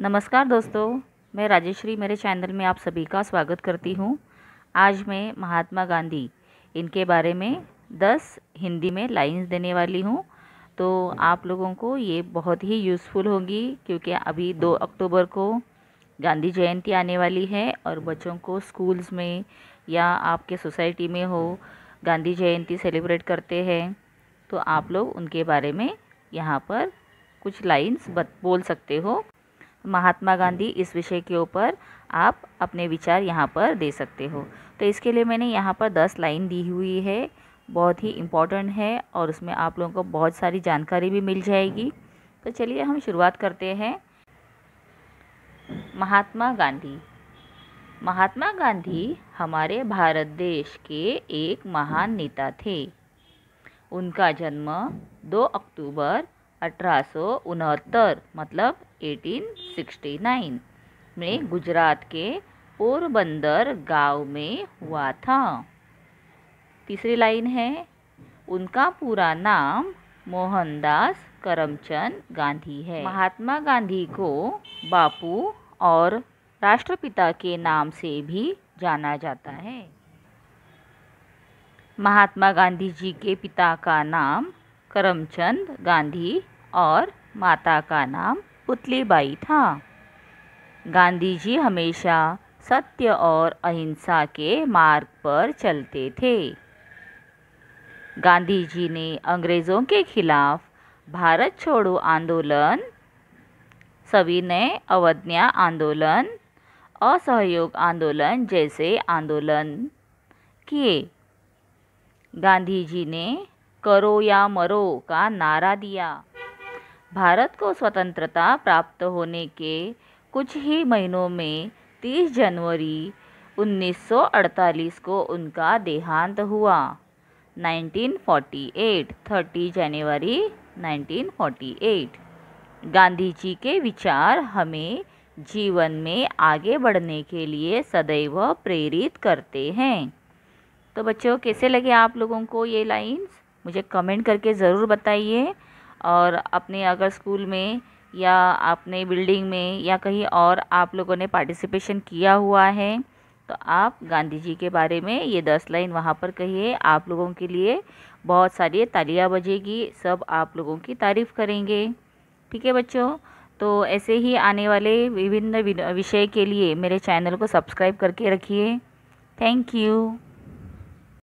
नमस्कार दोस्तों मैं राजेश्री मेरे चैनल में आप सभी का स्वागत करती हूँ आज मैं महात्मा गांधी इनके बारे में दस हिंदी में लाइंस देने वाली हूँ तो आप लोगों को ये बहुत ही यूज़फुल होगी क्योंकि अभी दो अक्टूबर को गांधी जयंती आने वाली है और बच्चों को स्कूल्स में या आपके सोसाइटी में हो गांधी जयंती सेलिब्रेट करते हैं तो आप लोग उनके बारे में यहाँ पर कुछ लाइन्स बोल सकते हो महात्मा गांधी इस विषय के ऊपर आप अपने विचार यहाँ पर दे सकते हो तो इसके लिए मैंने यहाँ पर दस लाइन दी हुई है बहुत ही इम्पॉर्टेंट है और उसमें आप लोगों को बहुत सारी जानकारी भी मिल जाएगी तो चलिए हम शुरुआत करते हैं महात्मा गांधी महात्मा गांधी हमारे भारत देश के एक महान नेता थे उनका जन्म 2 अक्टूबर अठारह मतलब 1869 में गुजरात के पोरबंदर गांव में हुआ था तीसरी लाइन है उनका पूरा नाम मोहनदास करमचंद गांधी है महात्मा गांधी को बापू और राष्ट्रपिता के नाम से भी जाना जाता है महात्मा गांधी जी के पिता का नाम करमचंद गांधी और माता का नाम पुतलीबाई था गांधी जी हमेशा सत्य और अहिंसा के मार्ग पर चलते थे गांधी जी ने अंग्रेज़ों के खिलाफ भारत छोड़ो आंदोलन सविनय अवज्ञा आंदोलन असहयोग आंदोलन जैसे आंदोलन किए गांधी जी ने करो या मरो का नारा दिया भारत को स्वतंत्रता प्राप्त होने के कुछ ही महीनों में 30 जनवरी 1948 को उनका देहांत हुआ 1948 30 जनवरी 1948 गांधी जी के विचार हमें जीवन में आगे बढ़ने के लिए सदैव प्रेरित करते हैं तो बच्चों कैसे लगे आप लोगों को ये लाइन्स मुझे कमेंट करके ज़रूर बताइए और अपने अगर स्कूल में या अपने बिल्डिंग में या कहीं और आप लोगों ने पार्टिसिपेशन किया हुआ है तो आप गांधी जी के बारे में ये दस लाइन वहाँ पर कहिए आप लोगों के लिए बहुत सारी तालियाँ बजेगी सब आप लोगों की तारीफ़ करेंगे ठीक है बच्चों तो ऐसे ही आने वाले विभिन्न विषय के लिए मेरे चैनल को सब्सक्राइब करके रखिए थैंक यू